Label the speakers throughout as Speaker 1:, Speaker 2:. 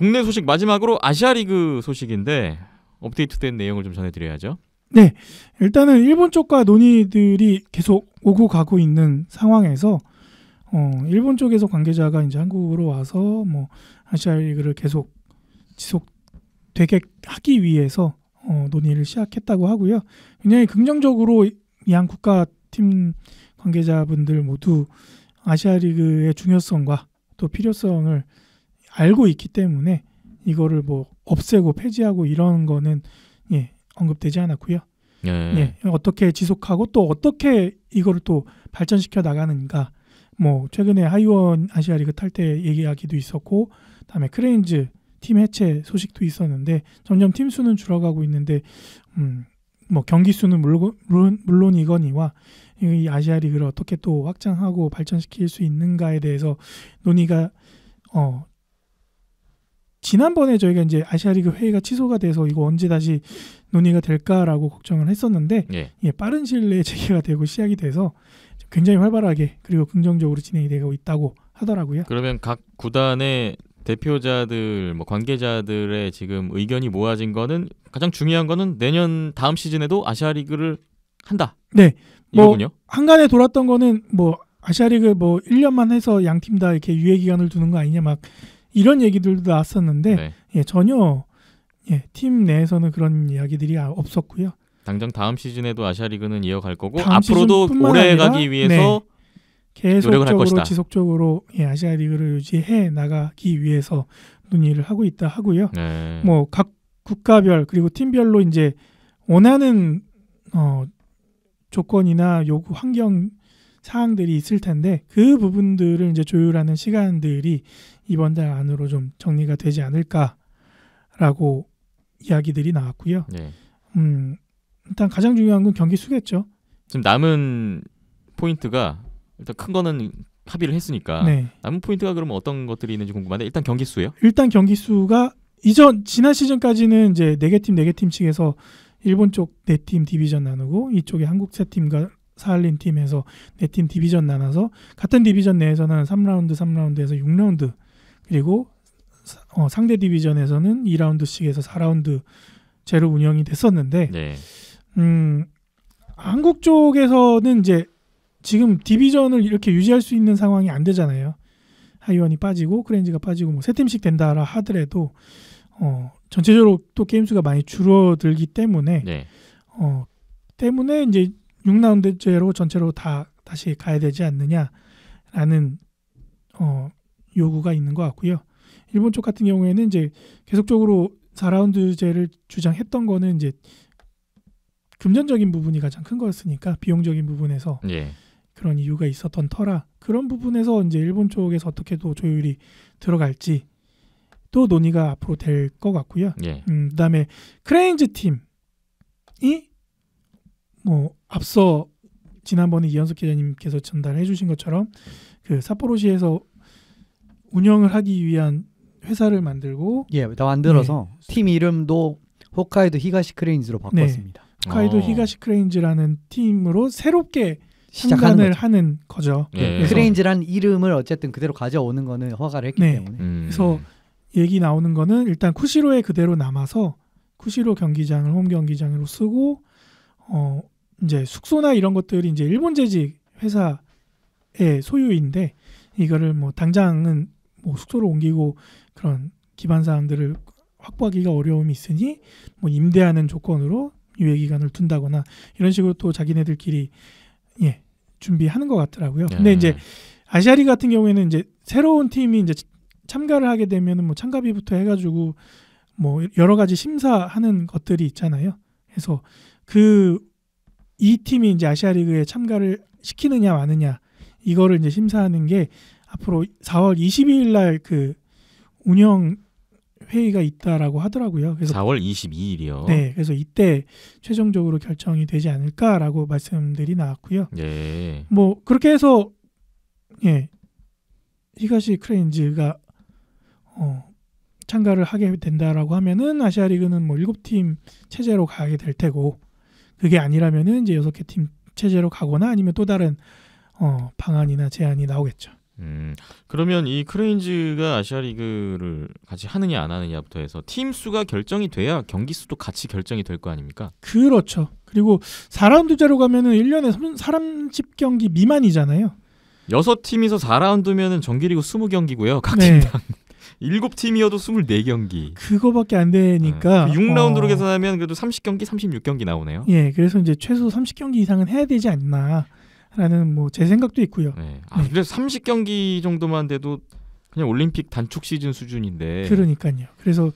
Speaker 1: 국내 소식 마지막으로 아시아리그 소식인데 업데이트된 내용을 좀 전해드려야죠.
Speaker 2: 네, 일단은 일본 쪽과 논의들이 계속 오고 가고 있는 상황에서 어, 일본 쪽에서 관계자가 이제 한국으로 와서 뭐 아시아리그를 계속 지속되게 하기 위해서 어, 논의를 시작했다고 하고요. 굉장히 긍정적으로 양 국가 팀 관계자분들 모두 아시아리그의 중요성과 또 필요성을 알고 있기 때문에 이거를 뭐 없애고 폐지하고 이런 거는 예, 언급되지 않았고요. 예. 예. 어떻게 지속하고 또 어떻게 이거를 또 발전시켜 나가는가. 뭐 최근에 하이원 아시아리그 탈퇴 얘기하기도 있었고, 다음에 크레인즈 팀 해체 소식도 있었는데 점점 팀 수는 줄어가고 있는데, 음, 뭐 경기 수는 물론, 물론 물론 이거니와 이 아시아리그를 어떻게 또 확장하고 발전시킬 수 있는가에 대해서 논의가 어 지난번에 저희가 이제 아시아리그 회의가 취소가 돼서 이거 언제 다시 논의가 될까라고 걱정을 했었는데 예. 예, 빠른 시일 내에 재개가 되고 시작이 돼서 굉장히 활발하게 그리고 긍정적으로 진행이 되고 있다고 하더라고요.
Speaker 1: 그러면 각 구단의 대표자들 뭐 관계자들의 지금 의견이 모아진 거는 가장 중요한 거는 내년 다음 시즌에도 아시아리그를 한다. 네. 뭐 이거군요. 뭐
Speaker 2: 한간에 돌았던 거는 뭐 아시아리그 뭐 1년만 해서 양팀다 이렇게 유예 기간을 두는 거 아니냐 막 이런 얘기들도 나왔었는데 네. 예, 전혀 예, 팀 내에서는 그런 이야기들이 아, 없었고요.
Speaker 1: 당장 다음 시즌에도 아시아리그는 이어갈 거고 앞으로도 오래 아니라, 가기 위해서 네. 계속적으로
Speaker 2: 지속적으로 예, 아시아 리그를 유지해 나가기 위해서 논의를 하고 있다 하고요. 네. 뭐각 국가별 그리고 팀별로 이제 원하는 어 조건이나 요구 환경 사항들이 있을 텐데 그 부분들을 이제 조율하는 시간들이 이번 달 안으로 좀 정리가 되지 않을까라고 이야기들이 나왔고요. 네. 음, 일단 가장 중요한 건 경기 수겠죠.
Speaker 1: 지금 남은 포인트가 일단 큰 거는 합의를 했으니까 네. 남은 포인트가 그러면 어떤 것들이 있는지 궁금한데 일단 경기 수요?
Speaker 2: 일단 경기 수가 이전 지난 시즌까지는 이제 네 개 팀 네 개팀 측에서 일본 쪽 네 팀 디비전 나누고 이쪽에 한국 세 팀과 사할린 팀에서 네팀 디비전 나눠서 같은 디비전 내에서는 3라운드, 3라운드에서 6라운드 그리고 어, 상대 디비전에서는 2라운드씩에서 4라운드 제로 운영이 됐었는데 네. 음, 한국 쪽에서는 이제 지금 디비전을 이렇게 유지할 수 있는 상황이 안 되잖아요. 하이원이 빠지고 크렌즈가 빠지고 뭐세 팀씩 된다라 하더라도 어, 전체적으로 또 게임 수가 많이 줄어들기 때문에 네. 어, 때문에 이제 6라운드제로 전체로 다 다시 가야 되지 않느냐라는 어, 요구가 있는 것 같고요. 일본 쪽 같은 경우에는 이제 계속적으로 4라운드제를 주장했던 거는 이제 금전적인 부분이 가장 큰 거였으니까 비용적인 부분에서 예. 그런 이유가 있었던 터라 그런 부분에서 이제 일본 쪽에서 어떻게 도 조율이 들어갈지 또 논의가 앞으로 될 것 같고요. 예. 음, 그다음에 크레인즈 팀이 뭐 앞서 지난번에 이현숙 기자님께서 전달해 주신 것처럼 그 삿포로시에서 운영을 하기 위한 회사를 만들고 예다 만들어서
Speaker 1: 네. 팀 이름도 홋카이도 히가시 크레인즈로 네. 바꿨습니다. 네. 홋카이도 오. 어.
Speaker 2: 히가시 크레인즈라는 팀으로 새롭게 시작을 하는 거죠. 네. 크레인즈란
Speaker 1: 이름을 어쨌든 그대로 가져오는 거는 허가를 했기 네. 때문에 음. 그래서
Speaker 2: 얘기 나오는 거는 일단 쿠시로에 그대로 남아서 쿠시로 경기장을 홈 경기장으로 쓰고 어 이제 숙소나 이런 것들이 이제 일본 재직 회사의 소유인데 이거를 뭐 당장은 뭐 숙소로 옮기고 그런 기반 사항들을 확보하기가 어려움이 있으니 뭐 임대하는 조건으로 유예 기간을 둔다거나 이런 식으로 또 자기네들끼리 예 준비하는 것 같더라고요. 네. 근데 이제 아시아리 같은 경우에는 이제 새로운 팀이 이제 참가를 하게 되면은 뭐 참가비부터 해가지고 뭐 여러 가지 심사하는 것들이 있잖아요. 그래서 그이 팀이 이제 아시아리그에 참가를 시키느냐 마느냐 이거를 이제 심사하는 게 앞으로 4월 22일 날그 운영 회의가 있다라고 하더라고요. 그래서 4월 22일이요. 네, 그래서 이때 최종적으로 결정이 되지 않을까라고 말씀들이 나왔고요. 네. 뭐 그렇게 해서 예 히가시 크레인즈가 어, 참가를 하게 된다라고 하면은 아시아리그는 뭐 7팀 체제로 가게 될 테고 그게 아니라면은 이제 여섯 개 팀 체제로 가거나 아니면 또 다른 어, 방안이나 제안이 나오겠죠.
Speaker 1: 음, 그러면 이 크레인즈가 아시아 리그를 같이 하느냐 안 하느냐부터 해서 팀 수가 결정이 돼야 경기 수도 같이 결정이 될 거 아닙니까?
Speaker 2: 그렇죠. 그리고 4라운드제로 가면은 1년에 30 경기 미만이잖아요.
Speaker 1: 여 팀이서 4라운드면은 정규리그 20경기고요. 각 네. 팀당. 일곱 팀이어도 24경기.
Speaker 2: 그거밖에 안 되니까. 네. 그 6라운드로 어...
Speaker 1: 계산하면 그래도 30경기, 36경기 나오네요.
Speaker 2: 예, 그래서 이제 최소 30경기 이상은 해야 되지 않나. 라는 뭐 제 생각도 있고요. 네.
Speaker 1: 아, 그래서 30경기 정도만 돼도 그냥 올림픽 단축 시즌 수준인데. 그러니까요.
Speaker 2: 그래서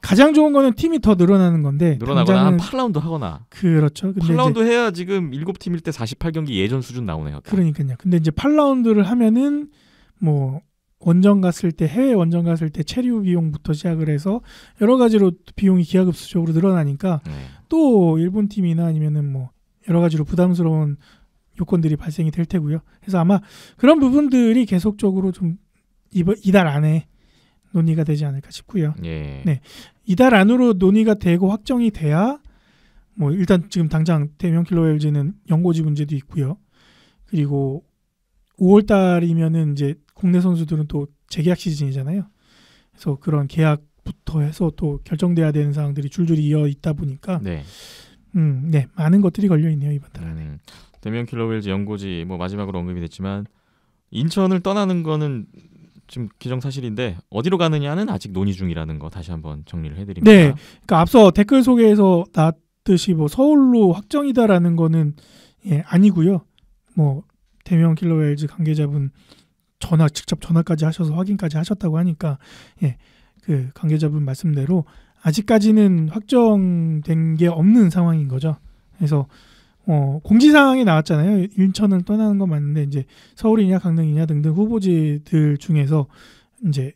Speaker 2: 가장 좋은 거는 팀이 더 늘어나는 건데 늘어나거나 한 8라운드 하거나 그렇죠. 근데 8라운드
Speaker 1: 해야 지금 7팀일 때 48경기 예전 수준 나오네요. 그러니까요.
Speaker 2: 근데 이제 8라운드를 하면은 뭐 원정 갔을 때 해외 원정 갔을 때 체류 비용부터 시작을 해서 여러 가지로 비용이 기하급수적으로 늘어나니까 네. 또 일본 팀이나 아니면은 뭐 여러 가지로 부담스러운 요건들이 발생이 될 테고요. 그래서 아마 그런 부분들이 계속적으로 좀 이번 이달 안에 논의가 되지 않을까 싶고요. 예. 네. 이달 안으로 논의가 되고 확정이 돼야 뭐 일단 지금 당장 대명 킬로 LG는 연고지 문제도 있고요. 그리고 5월 달이면은 이제 국내 선수들은 또 재계약 시즌이잖아요. 그래서 그런 계약부터 해서 또 결정돼야 되는 사항들이 줄줄이 이어 있다 보니까 네. 음, 네 많은 것들이 걸려 있네요 이번
Speaker 1: 달 안에. 음, 데미안 킬러웰즈 연고지 뭐 마지막으로 언급이 됐지만 인천을 떠나는 거는 지금 기정사실인데 어디로 가느냐는 아직 논의 중이라는 거 다시 한번 정리를 해드립니다. 네,
Speaker 2: 그러니까 앞서 댓글 소개에서 나듯이뭐 서울로 확정이다라는 거는 예, 아니고요. 뭐 대명 킬러웰즈 관계자분 전화 직접 전화까지 하셔서 확인까지 하셨다고 하니까 예. 그 관계자분 말씀대로 아직까지는 확정된 게 없는 상황인 거죠. 그래서 어, 공지 사항이 나왔잖아요. 인천을 떠나는 건 맞는데 이제 서울이냐 강릉이냐 등등 후보지들 중에서 이제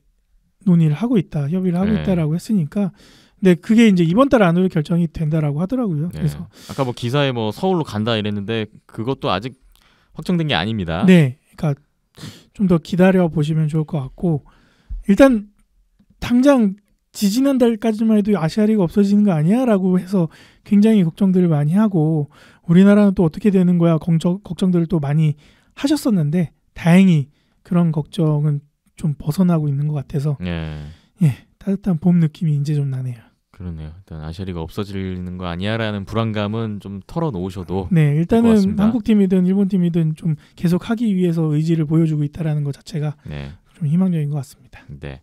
Speaker 2: 논의를 하고 있다, 협의를 하고 네. 있다라고 했으니까 근데 그게 이제 이번 달 안으로 결정이 된다라고 하더라고요. 네. 그래서
Speaker 1: 아까 뭐 기사에 뭐 서울로 간다 이랬는데 그것도 아직 확정된 게 아닙니다. 네,
Speaker 2: 그러니까 좀더 기다려 보시면 좋을 것 같고 일단 당장 지지난달까지만 해도 아시아리가 없어지는 거 아니야라고 해서 굉장히 걱정들을 많이 하고 우리나라는 또 어떻게 되는 거야 걱정 걱정들을 또 많이 하셨었는데 다행히 그런 걱정은 좀 벗어나고 있는 것 같아서 예, 예 따뜻한 봄 느낌이 이제 좀 나네요.
Speaker 1: 그러네요. 일단 아시아리가 없어지는 거 아니야라는 불안감은 좀 털어놓으셔도 네 일단은 한국
Speaker 2: 팀이든 일본 팀이든 좀 계속 하기 위해서 의지를 보여주고 있다라는 것 자체가 네. 좀 희망적인 것 같습니다.
Speaker 1: 네.